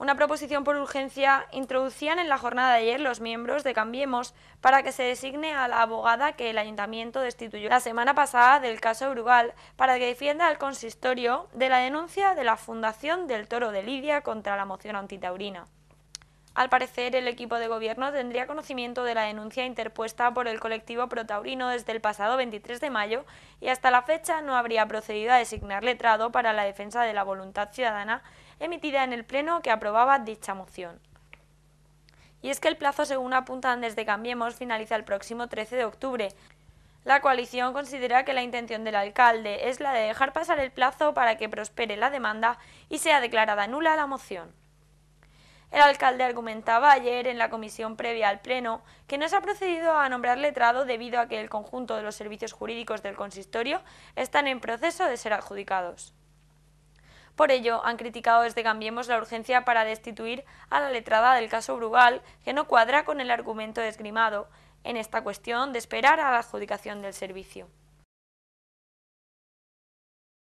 Una proposición por urgencia introducían en la jornada de ayer los miembros de Cambiemos para que se designe a la abogada que el ayuntamiento destituyó la semana pasada del caso Brugal para que defienda al consistorio de la denuncia de la Fundación del Toro de Lidia contra la moción antitaurina. Al parecer, el equipo de gobierno tendría conocimiento de la denuncia interpuesta por el colectivo protaurino desde el pasado 23 de mayo y hasta la fecha no habría procedido a designar letrado para la defensa de la voluntad ciudadana emitida en el Pleno que aprobaba dicha moción. Y es que el plazo, según apuntan desde Cambiemos, finaliza el próximo 13 de octubre. La coalición considera que la intención del alcalde es la de dejar pasar el plazo para que prospere la demanda y sea declarada nula la moción. El alcalde argumentaba ayer en la comisión previa al Pleno que no se ha procedido a nombrar letrado debido a que el conjunto de los servicios jurídicos del consistorio están en proceso de ser adjudicados. Por ello, han criticado desde Cambiemos la urgencia para destituir a la letrada del caso Brugal, que no cuadra con el argumento desgrimado en esta cuestión de esperar a la adjudicación del servicio.